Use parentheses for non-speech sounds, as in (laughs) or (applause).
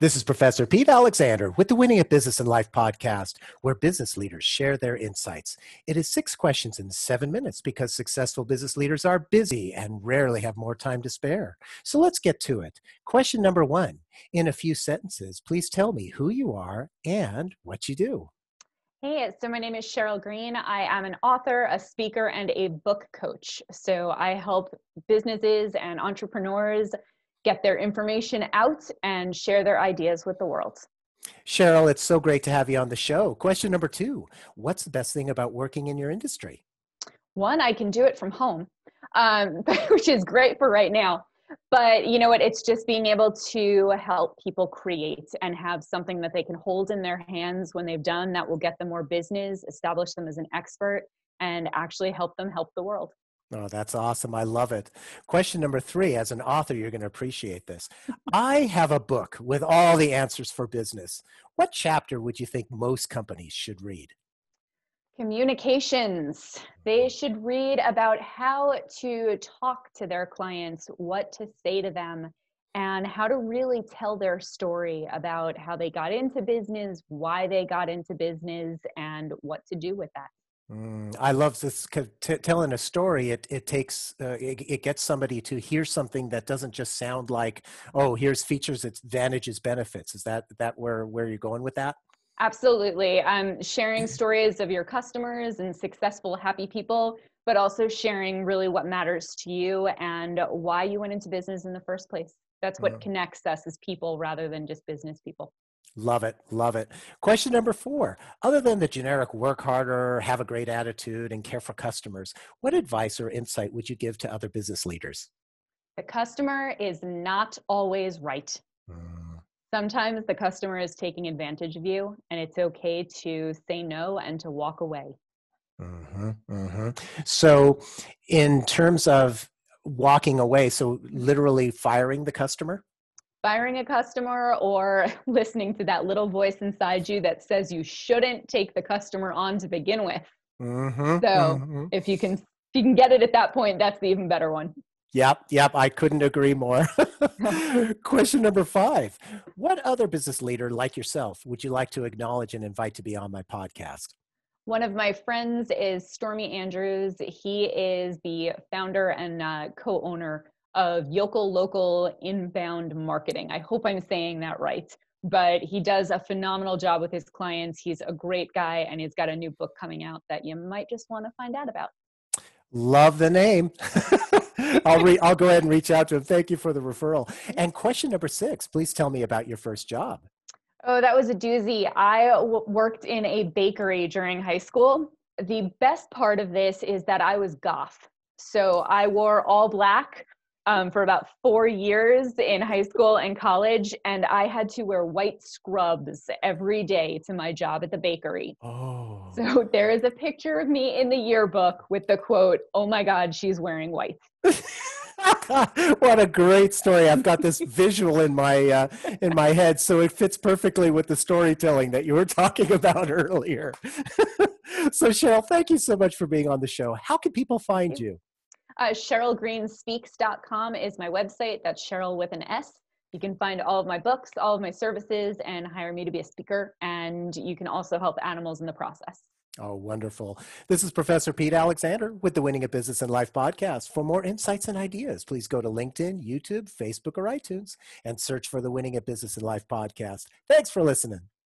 This is Professor Pete Alexander with the Winning at Business and Life podcast, where business leaders share their insights. It is six questions in seven minutes because successful business leaders are busy and rarely have more time to spare. So let's get to it. Question number one In a few sentences, please tell me who you are and what you do. Hey, so my name is Cheryl Green. I am an author, a speaker, and a book coach. So I help businesses and entrepreneurs get their information out and share their ideas with the world. Cheryl, it's so great to have you on the show. Question number two What's the best thing about working in your industry? One, I can do it from home, um, (laughs) which is great for right now. But you know what? It's just being able to help people create and have something that they can hold in their hands when they've done that will get them more business, establish them as an expert, and actually help them help the world. Oh, that's awesome. I love it. Question number three as an author, you're going to appreciate this. (laughs) I have a book with all the answers for business. What chapter would you think most companies should read? Communications. They should read about how to talk to their clients, what to say to them, and how to really tell their story about how they got into business, why they got into business, and what to do with that. Mm, I love this t- telling a story. It it takes uh, it, it, gets somebody to hear something that doesn't just sound like oh here's features, it's advantages, benefits. Is that that where where you're going with that? Absolutely. Um, sharing stories of your customers and successful, happy people, but also sharing really what matters to you and why you went into business in the first place. That's what mm. connects us as people rather than just business people. Love it. Love it. Question number four. Other than the generic work harder, have a great attitude, and care for customers, what advice or insight would you give to other business leaders? The customer is not always right. Mm. Sometimes the customer is taking advantage of you, and it's okay to say no and to walk away. Mm-hmm, mm-hmm. So, in terms of walking away, so literally firing the customer? firing a customer or (laughs) listening to that little voice inside you that says you shouldn't take the customer on to begin with. Mm-hmm, so mm-hmm. if you can if you can get it at that point, that's the even better one. Yep, yep, I couldn't agree more. (laughs) Question number five What other business leader like yourself would you like to acknowledge and invite to be on my podcast? One of my friends is Stormy Andrews. He is the founder and uh, co owner of Yokel Local Inbound Marketing. I hope I'm saying that right, but he does a phenomenal job with his clients. He's a great guy, and he's got a new book coming out that you might just want to find out about. Love the name. (laughs) I'll re- I'll go ahead and reach out to him. Thank you for the referral. And question number six, please tell me about your first job. Oh, that was a doozy. I w- worked in a bakery during high school. The best part of this is that I was goth. So I wore all black um, for about four years in high school and college, and I had to wear white scrubs every day to my job at the bakery. Oh. So (laughs) there is a picture of me in the yearbook with the quote, Oh my God, she's wearing white. (laughs) what a great story! I've got this visual in my uh, in my head, so it fits perfectly with the storytelling that you were talking (laughs) about earlier. so, Cheryl, thank you so much for being on the show. How can people find you? Uh, CherylGreenSpeaks.com is my website. That's Cheryl with an S. You can find all of my books, all of my services, and hire me to be a speaker. And you can also help animals in the process. Oh, wonderful. This is Professor Pete Alexander with the Winning at Business and Life podcast. For more insights and ideas, please go to LinkedIn, YouTube, Facebook, or iTunes and search for the Winning at Business and Life podcast. Thanks for listening.